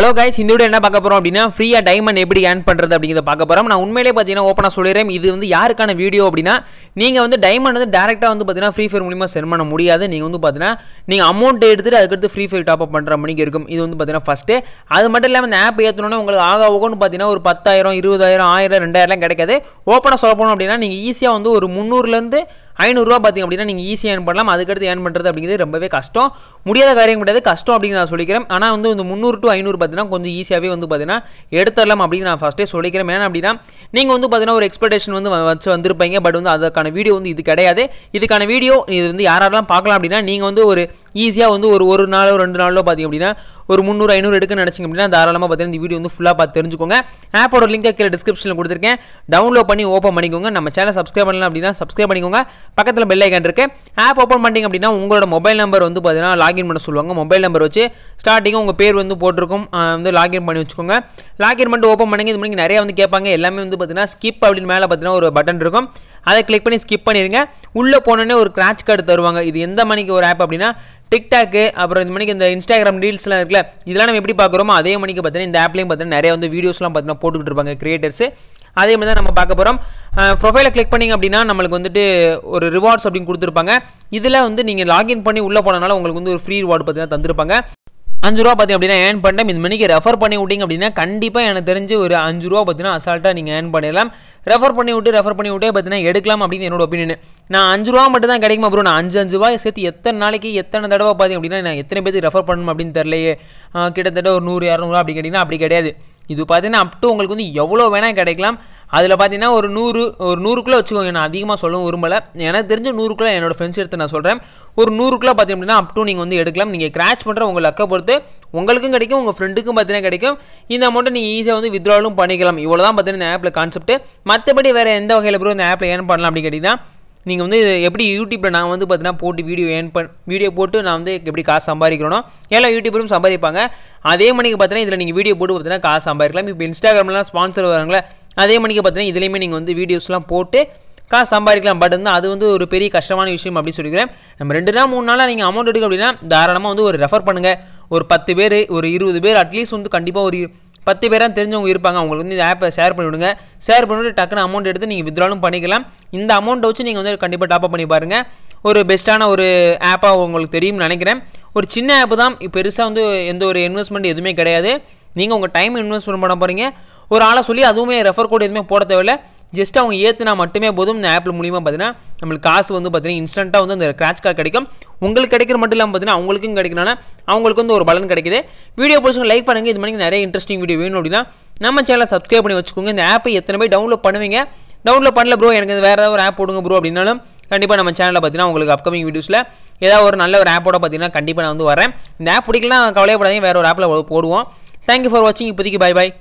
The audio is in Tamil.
ஹலோ கைஸ் இந்த வீடியோ என்ன பார்க்க போகிறோம் அப்படின்னா ஃப்ரீயாக டைமண்ட் எப்படி ஏன் பண்ணுறது அப்படிங்கிறத பார்க்க போகிறோம் நான் உண்மையிலே பார்த்தீங்கன்னா ஓப்பனாக சொல்லிடுறேன் இது வந்து யாருக்கான வீடியோ அப்படின்னா நீங்கள் வந்து டைமண்ட் வந்து டேரெக்டாக வந்து பார்த்தீங்கன்னா ஃப்ரீ ஃபயர் மூலியமாக சென்ட் பண்ண முடியாது நீங்கள் வந்து பார்த்தீங்கன்னா நீங்கள் அமௌண்ட் எடுத்துகிட்டு அதுக்கடுத்து ஃப்ரீ ஃபயர் டாப் அப் பண்ணுற மணிக்கு இருக்கும் இது வந்து பார்த்தீங்கன்னா ஃபஸ்ட்டு அது மட்டும் இல்லாமல் அந்த ஆப் ஏற்றணுன்னா உங்களுக்கு ஆக ஆகும்னு பார்த்தீங்கன்னா ஒரு பத்தாயிரம் இருபதாயிரம் ஆயிரம் ரெண்டாயிரம்லாம் கிடைக்காது ஓப்பனாக சொல்ல போனோம் அப்படின்னா நீங்கள் ஈஸியாக வந்து ஒரு முந்நூறுலேருந்து ஐநூறுரூவா பார்த்திங்க அப்படின்னா நீங்கள் ஈஸியாக ஏர்ன் பண்ணலாம் அதுக்கடுத்து ஏர்ன் பண்ணுறது அப்படிங்கிறது ரொம்பவே கஷ்டம் முடியாத காரியம் கிடையாது கஷ்டம் அப்படின்னு நான் சொல்லிக்கிறேன் ஆனால் வந்து இந்த முந்நூறு டு ஐநூறு பார்த்தீங்கன்னா கொஞ்சம் ஈஸியாகவே வந்து பார்த்தீங்கன்னா எடுத்துடலாம் அப்படின்னு நான் ஃபஸ்ட்டே சொல்லிக்கிறேன் ஏன்னா அப்படின்னா நீங்கள் வந்து பார்த்தீங்கன்னா ஒரு எக்ஸ்பெக்டேஷன் வந்து வச்சு வந்திருப்பீங்க பட் வந்து அதுக்கான வீடியோ வந்து இது கிடையாது இதுக்கான வீடியோ இது வந்து யாரெல்லாம் பார்க்கலாம் அப்படின்னா நீங்கள் வந்து ஒரு ஈஸியாக வந்து ஒரு ஒரு நாளோ ரெண்டு நாளோ பார்த்திங்க அப்படின்னா ஒரு முந்நூறு ஐநூறு எடுக்கணும் நினச்சிங்க அப்படின்னா தாராளமாக பார்த்தீங்கன்னா இந்த வீடியோ வந்து ஃபுல்லாக பார்த்து தெரிஞ்சுக்கோங்க ஆப்போட லிங்க் கீழே டிஸ்கிரிப்ஷனில் கொடுத்துருக்கேன் டவுன்லோட் பண்ணி ஓப்பன் பண்ணிக்கோங்க நம்ம சேனல் சப்ஸ்கிரைப் பண்ணலாம் அப்படின்னா சப்ஸ்கிரைப் பண்ணிக்கோங்க பக்கத்தில் பெல் ஐக்கன் இருக்குது ஆப் ஓப்பன் பண்ணிங்க அப்படின்னா உங்களோட மொபைல் நம்பர் வந்து பார்த்தீங்கன்னா லாகின் பண்ண சொல்லுவாங்க மொபைல் நம்பர் வச்சு ஸ்டார்டிங்காக உங்கள் பேர் வந்து போட்டிருக்கும் வந்து லாகின் பண்ணி வச்சுக்கோங்க லாகின் பண்ணிட்டு ஓப்பன் பண்ணுங்க இது மாதிரி நிறைய வந்து கேட்பாங்க எல்லாமே வந்து பார்த்தீங்கன்னா ஸ்கிப் அப்படின்னு மேலே பார்த்தீங்கன்னா ஒரு பட்டன் இருக்கும் அதை கிளிக் பண்ணி ஸ்கிப் பண்ணிடுங்க உள்ளே போனோன்னே ஒரு கிராச் கார்டு தருவாங்க இது எந்த மணிக்கு ஒரு ஆப் அப்படின்னா டிக்டாக்கு அப்புறம் இந்த மணிக்கு இந்த இன்ஸ்டாகிராம் ரீல்ஸ்லாம் இருக்குல்ல இதெல்லாம் நம்ம எப்படி பார்க்குறோமோ அதே மணிக்கு பார்த்தீங்கன்னா இந்த ஆப்லேயும் பார்த்தீங்கன்னா நிறைய வந்து வீடியோஸ்லாம் பார்த்தீங்கன்னா போட்டுக்கிட்டு இருப்பாங்க கிரியேட்டர்ஸ் அதே மாதிரி தான் நம்ம பார்க்க போகிறோம் ப்ரொஃபைலை கிளிக் பண்ணிங்க அப்படின்னா நம்மளுக்கு வந்துட்டு ஒரு ரிவார்ட்ஸ் அப்படின்னு கொடுத்துருப்பாங்க இதில் வந்து நீங்கள் லாகின் பண்ணி உள்ளே போனனால உங்களுக்கு வந்து ஒரு ஃப்ரீ ரிவார்டு பார்த்தீங்கன்னா தந்திருப்பாங்க அஞ்சு ரூபா பார்த்தீங்க அப்படின்னா ஏர்ன் பண்ணிட்டு இந்த மணிக்கு ரெஃபர் பண்ணி விட்டிங்க அப்படின்னா கண்டிப்பாக எனக்கு தெரிஞ்சு ஒரு அஞ்சு ரூபா பார்த்தீங்கன்னா அசால்ட்டாக நீங்கள் ஏர்ன் பண்ணிடலாம் ரெஃபர் பண்ணி விட்டு ரெஃபர் பண்ணி விட்டே பார்த்தீங்கன்னா எடுக்கலாம் அப்படின்னு என்னோட ஒப்பீனியன் நான் அஞ்சு ரூபா மட்டும் தான் கிடைக்குமா ப்ரோ நான் அஞ்சு அஞ்சு ரூபாய் சேர்த்து எத்தனை நாளைக்கு எத்தனை தடவை பார்த்தீங்க அப்படின்னா நான் எத்தனை பேருக்கு ரெஃபர் பண்ணணும் அப்படின்னு தெரியலையே கிட்டத்தட்ட ஒரு நூறு இரநூறுவா அப்படி கேட்டிங்கன்னா அப்படி கிடையாது இது பார்த்தீங்கன்னா அப்டு உங்களுக்கு வந்து எவ்வளோ வேணால் கிடைக்கலாம் அதில் பார்த்தீங்கன்னா ஒரு நூறு ஒரு நூறுக்குள்ளே வச்சுக்கோங்க நான் அதிகமாக சொல்லவும் விரும்பலை எனக்கு தெரிஞ்ச நூறுக்குள்ளே என்னோடய ஃப்ரெண்ட்ஸ் எடுத்து நான் சொல்கிறேன் ஒரு நூறுக்குள்ளே பார்த்தீங்க அப்படின்னா அப் டூ நீங்கள் வந்து எடுக்கலாம் நீங்கள் கிராச் பண்ணுற உங்கள் லக்கை பொறுத்து உங்களுக்கும் கிடைக்கும் உங்கள் ஃப்ரெண்டுக்கும் பார்த்தீங்கன்னா கிடைக்கும் இந்த அமௌண்ட்டை நீங்கள் ஈஸியாக வந்து வித்ராலும் பண்ணிக்கலாம் இவ்வளோ தான் பார்த்தீங்கன்னா இந்த ஆப்பில் கான்செப்ட் மற்றபடி வேறு எந்த வகையில் ப்ரோ இந்த ஆப்பில் ஏர்ன் பண்ணலாம் அப்படின்னு கேட்டிங்கன்னா நீங்கள் வந்து எப்படி யூடியூப்பில் நான் வந்து பார்த்தீங்கன்னா போட்டு வீடியோ ஏன் பண் வீடியோ போட்டு நான் வந்து எப்படி காசு சம்பாதிக்கிறேனோ எல்லா யூடியூபரும் சம்பாதிப்பாங்க அதே மணிக்கு பார்த்தீங்கன்னா இதில் நீங்கள் வீடியோ போட்டு பார்த்தீங்கன்னா காசு சம்பாதிக்கலாம் இப்போ இன்ஸ்டாகிராம்லாம் ஸ்பான்சர் வராங்களே அதே மணிக்கு பார்த்தீங்கன்னா இதுலேயுமே நீங்கள் வந்து வீடியோஸ்லாம் போட்டு காசு சம்பாதிக்கலாம் பட் வந்து அது வந்து ஒரு பெரிய கஷ்டமான விஷயம் அப்படின்னு சொல்லிக்கிறேன் நம்ம ரெண்டு நாள் மூணு நாளாக நீங்கள் அமௌண்ட் எடுக்க அப்படின்னா தாராளமாக வந்து ஒரு ரெஃபர் பண்ணுங்கள் ஒரு பத்து பேர் ஒரு இருபது பேர் அட்லீஸ்ட் வந்து கண்டிப்பாக ஒரு பத்து பேராக தெரிஞ்சவங்க இருப்பாங்க அவங்களுக்கு வந்து இந்த ஆப்பை ஷேர் பண்ணிவிடுங்க ஷேர் பண்ணிவிட்டு டக்குனு அமௌண்ட் எடுத்து நீங்கள் வித்ராலும் பண்ணிக்கலாம் இந்த அமௌண்ட்டை வச்சு நீங்கள் வந்து கண்டிப்பாக டாப்அப் பண்ணி பாருங்கள் ஒரு பெஸ்ட்டான ஒரு ஆப்பாக உங்களுக்கு தெரியும்னு நினைக்கிறேன் ஒரு சின்ன ஆப் தான் பெருசாக வந்து எந்த ஒரு இன்வெஸ்ட்மெண்ட் எதுவுமே கிடையாது நீங்கள் உங்கள் டைம் இன்வெஸ்ட்மெண்ட் பண்ண போகிறீங்க ஒரு ஆளை சொல்லி அதுவுமே ரெஃபர் கோடு எதுவுமே போட தேவையில்லை ஜஸ்ட் அவங்க ஏற்றுனா மட்டுமே போதும் இந்த ஆப்பில் மூலியமாக பார்த்தீங்கன்னா நம்மளுக்கு காசு வந்து பார்த்தீங்கன்னா இன்ஸ்டண்ட்டாக வந்து அந்த கிராச் கார்டு கிடைக்கும் உங்களுக்கு கிடைக்கிற மட்டும் இல்லாமல் பார்த்தீங்கன்னா அவங்களுக்கும் கிடைக்கணும்னா அவங்களுக்கு வந்து ஒரு பலன் கிடைக்குது வீடியோ பிடிச்சவங்க லைக் பண்ணுங்கள் இது மாதிரி நிறைய இன்ட்ரெஸ்டிங் வீடியோ வேணும் அப்படின்னா நம்ம சேனலை சப்ஸ்கிரைப் பண்ணி வச்சுக்கோங்க இந்த ஆப்பை எத்தனை போய் டவுன்லோட் பண்ணுவீங்க டவுன்லோட் பண்ணல ப்ரோ எனக்கு வேறு ஏதாவது ஒரு ஆப் போடுங்க ப்ரோ அப்படின்னாலும் கண்டிப்பாக நம்ம சேனலில் பார்த்தீங்கன்னா உங்களுக்கு அப்கமிங் வீடியோஸில் ஏதாவது ஒரு நல்ல ஒரு ஆப்போட பார்த்தீங்கன்னா கண்டிப்பாக நான் வந்து வரேன் இந்த ஆப் பிடிக்கலாம் கவலைப்படாதீங்க வேறு ஒரு ஆப்பில் போடுவோம் தேங்க்யூ ஃபார் வாட்சிங் இப்போதைக்கு பை பாய்